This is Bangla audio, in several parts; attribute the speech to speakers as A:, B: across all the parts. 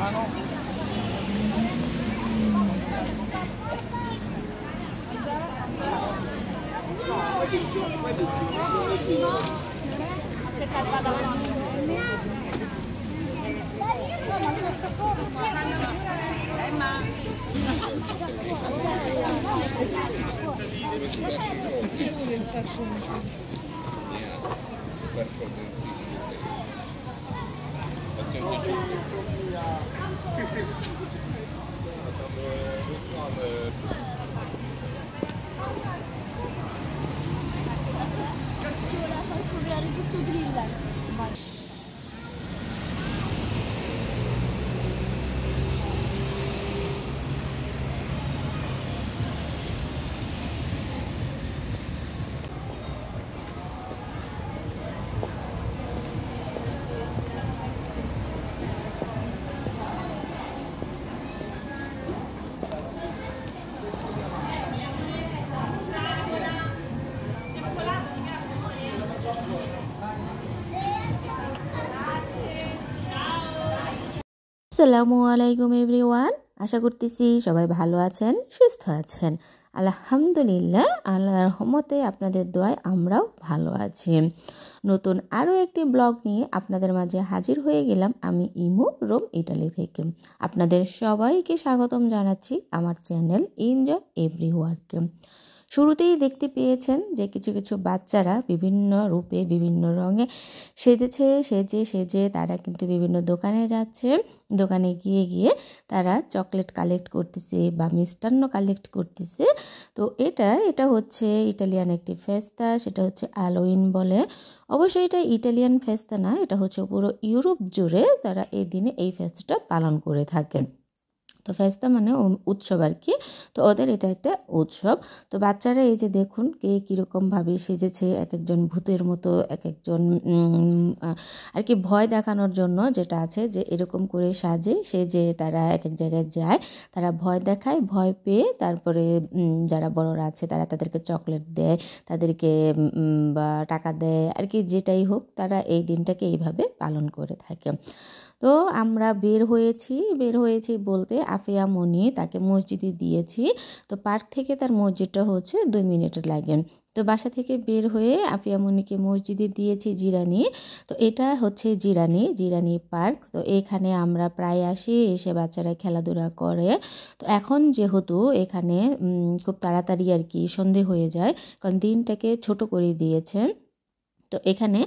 A: mano. Aspettate, vado avanti. Emma. Perciò bensissimo. Federasyon'daki. Ci vuole far correre tutto drill. Vai. আসসালামু আলাইকুম এভরিওয়ান আশা করতেছি সবাই ভালো আছেন সুস্থ আছেন আলহামদুলিল্লাহ আল্লাহর রহমতে আপনাদের দোয়ায় আমরাও ভালো আছি নতুন আরও একটি ব্লগ নিয়ে আপনাদের মাঝে হাজির হয়ে গেলাম আমি ইমো রোম ইটালি থেকে আপনাদের সবাইকে স্বাগতম জানাচ্ছি আমার চ্যানেল এনজয় এভরি ওয়ার্কে শুরুতেই দেখতে পেয়েছেন যে কিছু কিছু বাচ্চারা বিভিন্ন রূপে বিভিন্ন রঙে সেজেছে সেজে সেজে তারা কিন্তু বিভিন্ন দোকানে যাচ্ছে দোকানে গিয়ে গিয়ে তারা চকলেট কালেক্ট করতেছে বা মিষ্টান্ন কালেক্ট করতেছে তো এটা এটা হচ্ছে ইটালিয়ান একটি ফেস্তা সেটা হচ্ছে অ্যালোইন বলে অবশ্যই এটা ইটালিয়ান ফেস্তা না এটা হচ্ছে পুরো ইউরোপ জুড়ে তারা এই দিনে এই ফেস্তাটা পালন করে থাকেন তো ফেস্তা মানে উৎসব আর কি তো ওদের এটা একটা উৎসব তো বাচ্চারা এই যে দেখুন কে কীরকমভাবে সেজেছে এক একজন ভূতের মতো এক একজন আর কি ভয় দেখানোর জন্য যেটা আছে যে এরকম করে সাজে সে যে তারা এক এক জায়গায় যায় তারা ভয় দেখায় ভয় পেয়ে তারপরে যারা বড়রা আছে তারা তাদেরকে চকলেট দেয় তাদেরকে বা টাকা দেয় আর কি যেটাই হোক তারা এই দিনটাকে এইভাবে পালন করে থাকে তো আমরা বের হয়েছি বের হয়েছি বলতে আফিয়া মনি তাকে মসজিদে দিয়েছি তো পার্ক থেকে তার মসজিদটা হচ্ছে দুই মিনিট লাগে তো বাসা থেকে বের হয়ে মনিকে মসজিদে দিয়েছি জিরানি তো এটা হচ্ছে জিরানি জিরানি পার্ক তো এখানে আমরা প্রায় আসি এসে বাচ্চারা খেলাধুলা করে তো এখন যেহেতু এখানে খুব তাড়াতাড়ি আর কি সন্ধে হয়ে যায় কারণ দিনটাকে ছোট করে দিয়েছে তো এখানে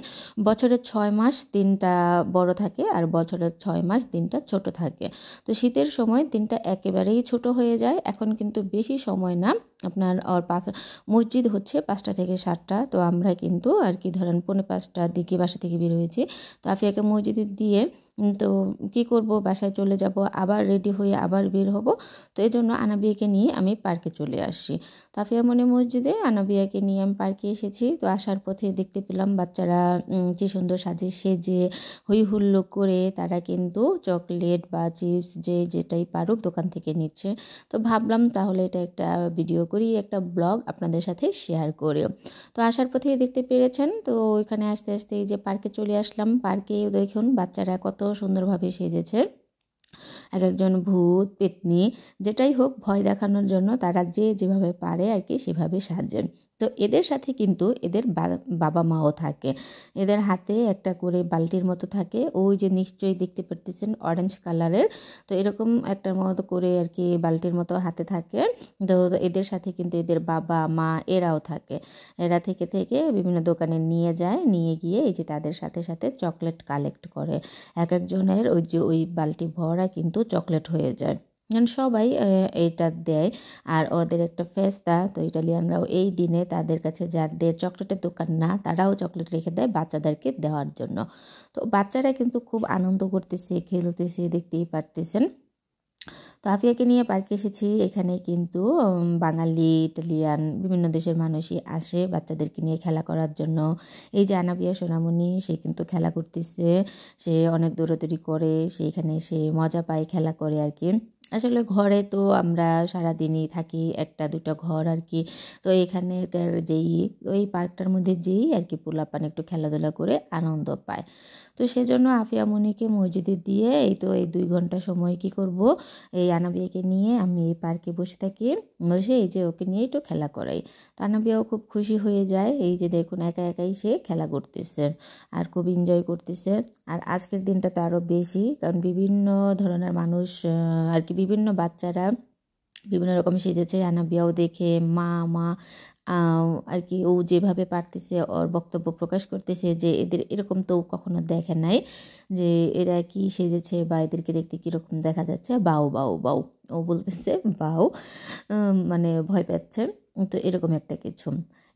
A: বছরের ছয় মাস দিনটা বড় থাকে আর বছরের ছয় মাস দিনটা ছোট থাকে তো শীতের সময় দিনটা একেবারেই ছোট হয়ে যায় এখন কিন্তু বেশি সময় না আপনার আর পাঁচ মসজিদ হচ্ছে পাঁচটা থেকে সাতটা তো আমরা কিন্তু আর কি ধরেন পনেরো পাঁচটার দিকে বাসা থেকে বের হয়েছি তো আফিয়াকে মসজিদে দিয়ে তো কি করব বাসায় চলে যাব আবার রেডি হয়ে আবার বের হব তো এই জন্য আনাবিয়াকে নিয়ে আমি পার্কে চলে আসি তাফিয়া মনে মসজিদে আনাবিয়াকে নিয়ে আমি পার্কে এসেছি তো আসার পথে দেখতে পেলাম বাচ্চারা যে সুন্দর সাজে সেজে হই হুল্লো করে তারা কিন্তু চকলেট বা চিপস যে যেটাই পারুক দোকান থেকে নিচ্ছে তো ভাবলাম তাহলে এটা একটা ভিডিও করি একটা ব্লগ আপনাদের সাথে শেয়ার করেও তো আসার পথে দেখতে পেরেছেন তো ওইখানে আস্তে আস্তে এই যে পার্কে চলে আসলাম পার্কে দেখুন বাচ্চারা কত সুন্দরভাবে সেজেছে এক একজন ভূত পেতনি যেটাই হোক ভয় দেখানোর জন্য তারা যে যেভাবে পারে আর কি সেভাবে সাজেন তো এদের সাথে কিন্তু এদের বাবা মাও থাকে এদের হাতে একটা করে বালতির মতো থাকে ওই যে নিশ্চয়ই দেখতে পারতেছেন অরেঞ্জ কালারের তো এরকম একটার মতো করে আর কি বালতির মতো হাতে থাকে তো এদের সাথে কিন্তু এদের বাবা মা এরাও থাকে এরা থেকে থেকে বিভিন্ন দোকানে নিয়ে যায় নিয়ে গিয়ে এই যে তাদের সাথে সাথে চকলেট কালেক্ট করে এক একজনের ওই যে ওই বালতি ভরা কিন্তু চকলেট হয়ে যায় সবাই এটা দেয় আর ওদের একটা ফেস্তা তো ইটালিয়ানরাও এই দিনে তাদের কাছে যাদের চকলেটের দোকান না তারাও চকলেট রেখে দেয় বাচ্চাদেরকে দেওয়ার জন্য তো বাচ্চারা কিন্তু খুব আনন্দ করতেছে খেলতেছে দেখতেই পারতেছেন তো আফিয়াকে নিয়ে পার্কে এসেছি এখানে কিন্তু বাঙালি ইটালিয়ান বিভিন্ন দেশের মানুষই আসে বাচ্চাদেরকে নিয়ে খেলা করার জন্য এই যে আনাবিয়া সোনামণি সে কিন্তু খেলা করতেছে সে অনেক দৌড়াদৌড়ি করে সে এখানে সে মজা পায় খেলা করে আর কি আসলে ঘরে তো আমরা সারাদিনই থাকি একটা দুটো ঘর আর কি তো এখানে যেই ওই পার্কটার মধ্যে যেই আর কি পোলাপান একটু খেলাধুলা করে আনন্দ পায় তো সেজন্য আফিয়া মনিকে মসজিদে দিয়ে এই তো এই দুই ঘন্টা সময় কি করব এই আনাবিয়াকে নিয়ে আমি এই পার্কে বসে থাকি বসে এই যে ওকে নিয়ে একটু খেলা করাই তো আনাবিয়াও খুব খুশি হয়ে যায় এই যে দেখুন একা একাই সে খেলা করতেছে আর খুব এনজয় করতেছে আর আজকের দিনটা তো আরও বেশি কারণ বিভিন্ন ধরনের মানুষ আর কি বিভিন্ন বাচ্চারা বিভিন্ন রকম সেজেছে রানাবিয়াও দেখে মা মা আর কি ও যেভাবে পারতেছে ওর বক্তব্য প্রকাশ করতেছে যে এদের এরকম তো কখনো দেখে নাই যে এরা কি সেজেছে বা এদেরকে দেখতে কীরকম দেখা যাচ্ছে বাউ বাউ বাউ ও বলতেছে বাউ মানে ভয় পাচ্ছে তো এরকম একটা কিছু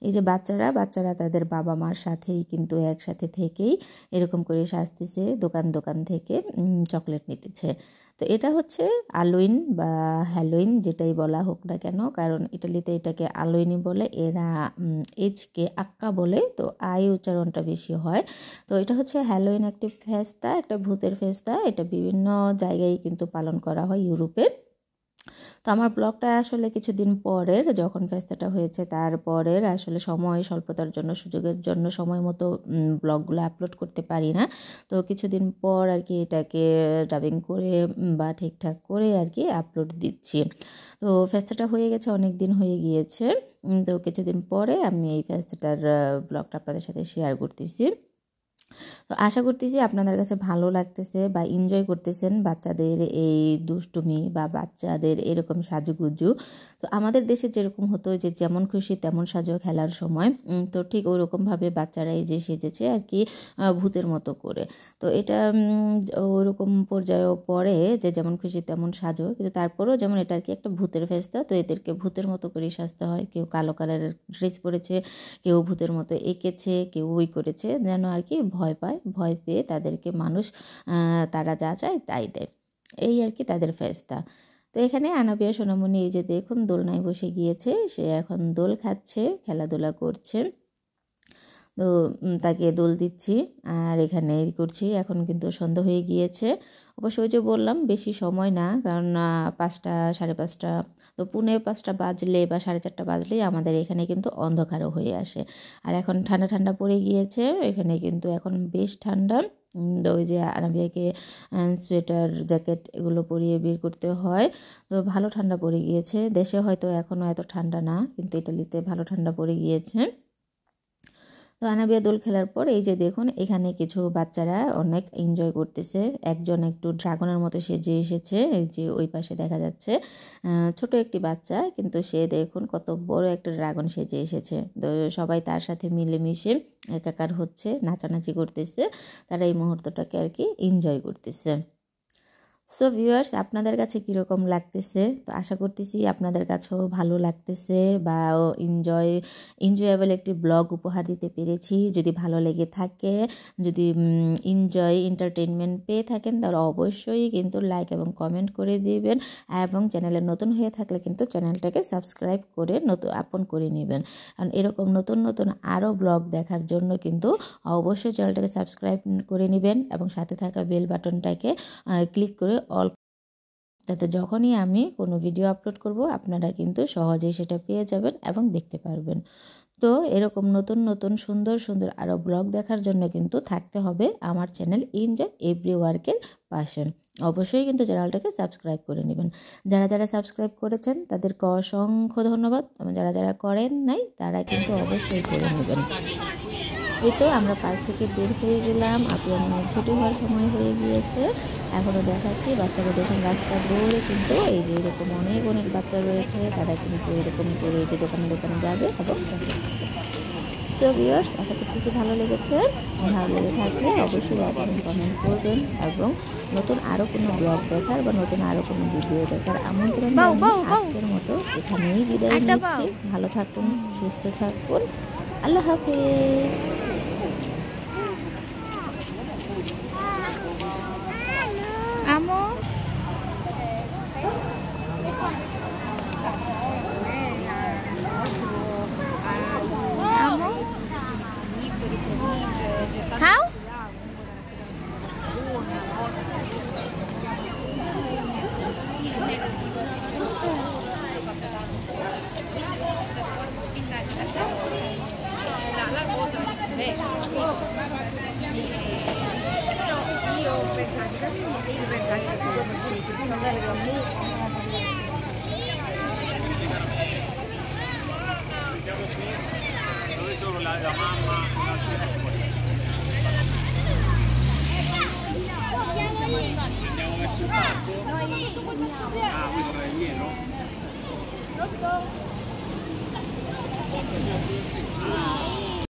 A: এই যে বাচ্চারা বাচ্চারা তাদের বাবা মার সাথেই কিন্তু একসাথে থেকেই এরকম করে সাজতেছে দোকান দোকান থেকে চকলেট নিতেছে তো এটা হচ্ছে আলোইন বা হ্যালোইন যেটাই বলা হোক না কেন কারণ ইটালিতে এটাকে আলোইনি বলে এরা এজকে আক্কা বলে তো আই উচ্চারণটা বেশি হয় তো এটা হচ্ছে হ্যালোইন একটি ফেস্তা একটা ভূতের ফেস্তা এটা বিভিন্ন জায়গায় কিন্তু পালন করা হয় ইউরোপের তো আমার ব্লগটা আসলে কিছুদিন পরের যখন ফেস্তাটা হয়েছে তারপরের আসলে সময় স্বল্পতার জন্য সুযোগের জন্য সময় মতো ব্লগগুলো আপলোড করতে পারি না তো কিছুদিন পর আর কি এটাকে ডাবিং করে বা ঠিকঠাক করে আর কি আপলোড দিচ্ছি তো ফেস্তাটা হয়ে গেছে অনেক দিন হয়ে গিয়েছে তো কিছুদিন পরে আমি এই ফেস্তাটার ব্লগটা আপনাদের সাথে শেয়ার করতেছি তো আশা করতেছি আপনাদের কাছে ভালো লাগতেছে বা এনজয় করতেছেন বাচ্চাদের এই দুষ্টুমি বা বাচ্চাদের এরকম সাজুগুজু তো আমাদের দেশে যেরকম হতো যে যেমন খুশি তেমন সাজো খেলার সময় তো ঠিক ওরকমভাবে বাচ্চারা এই যে সেজেছে আর কি ভূতের মতো করে তো এটা ওরকম পর্যায়েও পড়ে যে যেমন খুশি তেমন সাজো কিন্তু তারপরেও যেমন এটা আর কি একটা ভূতের ফেস্তা তো এদেরকে ভূতের মতো করেই সাজতে হয় কেউ কালো কালারের ড্রেস পরেছে কেউ ভূতের মতো এঁকেছে কেউ ওই করেছে যেন আর কি ভয় পায় ভয় পেয়ে তাদেরকে মানুষ তারা যা চায় তাই দেয় এই আর কি তাদের ফেস্তা তো এখানে আনাবিয়া সোনামণি এই যে দেখুন দোলনায় বসে গিয়েছে সে এখন দোল খাচ্ছে খেলাধুলা করছে তো তাকে দোল দিচ্ছি আর এখানে করছি এখন কিন্তু সন্ধ্যা হয়ে গিয়েছে অবশ্য ওই যে বললাম বেশি সময় না কারণ পাঁচটা সাড়ে পাঁচটা তো পুনে পাঁচটা বাজলে বা সাড়ে চারটা বাজলেই আমাদের এখানে কিন্তু অন্ধকারও হয়ে আসে আর এখন ঠান্ডা ঠান্ডা পড়ে গিয়েছে এখানে কিন্তু এখন বেশ ঠান্ডা ওই যে আরামিয়াকে সোয়েটার জ্যাকেট এগুলো পরিয়ে বের করতে হয় তো ভালো ঠান্ডা পড়ে গিয়েছে দেশে হয়তো এখনও এত ঠান্ডা না কিন্তু ইটালিতে ভালো ঠান্ডা পড়ে গিয়েছে তো আনাবিয়া দোল খেলার পর এই যে দেখুন এখানে কিছু বাচ্চারা অনেক এনজয় করতেছে একজন একটু ড্রাগনের মতো সেজে এসেছে এই যে ওই পাশে দেখা যাচ্ছে ছোট একটি বাচ্চা কিন্তু সে দেখুন কত বড় একটা ড্রাগন সেজে এসেছে তো সবাই তার সাথে মিলেমিশে একাকার হচ্ছে নাচানাচি করতেছে তারা এই মুহূর্তটাকে আর কি এনজয় করতেছে সো ভিউয়ার্স আপনাদের কাছে কীরকম লাগতেছে তো আশা করতেছি আপনাদের কাছেও ভালো লাগতেছে বা এনজয় এনজয়েবল একটি ব্লগ উপহার দিতে পেরেছি যদি ভালো লেগে থাকে যদি এনজয় এন্টারটেনমেন্ট পেয়ে থাকেন তাহলে অবশ্যই কিন্তু লাইক এবং কমেন্ট করে দিবেন এবং চ্যানেলে নতুন হয়ে থাকলে কিন্তু চ্যানেলটাকে সাবস্ক্রাইব করে নতুন আপন করে নেবেন কারণ এরকম নতুন নতুন আরও ব্লগ দেখার জন্য কিন্তু অবশ্যই চ্যানেলটাকে সাবস্ক্রাইব করে নেবেন এবং সাথে থাকা বেল বাটনটাকে ক্লিক করে অল তাতে যখনই আমি কোনো ভিডিও আপলোড করব আপনারা কিন্তু সহজেই সেটা পেয়ে যাবেন এবং দেখতে পারবেন তো এরকম নতুন নতুন সুন্দর সুন্দর আরও ব্লগ দেখার জন্য কিন্তু থাকতে হবে আমার চ্যানেল ইনজয় এভরি ওয়ার্কের পাশে অবশ্যই কিন্তু চ্যানেলটাকে সাবস্ক্রাইব করে নেবেন যারা যারা সাবস্ক্রাইব করেছেন তাদেরকে অসংখ্য ধন্যবাদ এবং যারা যারা করেন নাই তারা কিন্তু অবশ্যই করে নেবেন এই তো আমরা পার্ক থেকে বের হয়ে গেলাম আপনার মেয়ের ছুটি হওয়ার সময় হয়ে গিয়েছে এখনও দেখাচ্ছি বাচ্চারা দেখুন রাস্তা দৌড়ে কিন্তু এই যে এরকম অনেক অনেক বাচ্চা রয়েছে তারা কিন্তু এরকমই করে যে দোকানে দোকানে যাবে এবং তো ভিউয়ার্স আশা করতেছি ভালো লেগেছে ভালো লেগে থাকলে অবশ্যই আপনি কমেন্ট করবেন এবং নতুন আরও কোনো ব্লগ দেখার বা নতুন আরও কোনো ভিডিও দেখার আমন্ত্রণ আজকের মতো এখানেই বিদায় নিচ্ছি ভালো থাকুন সুস্থ থাকুন আল্লাহ হাফিজ Amo? Amo? How? Andiamo verso il parco? Ah, voi tornate indietro? Ah.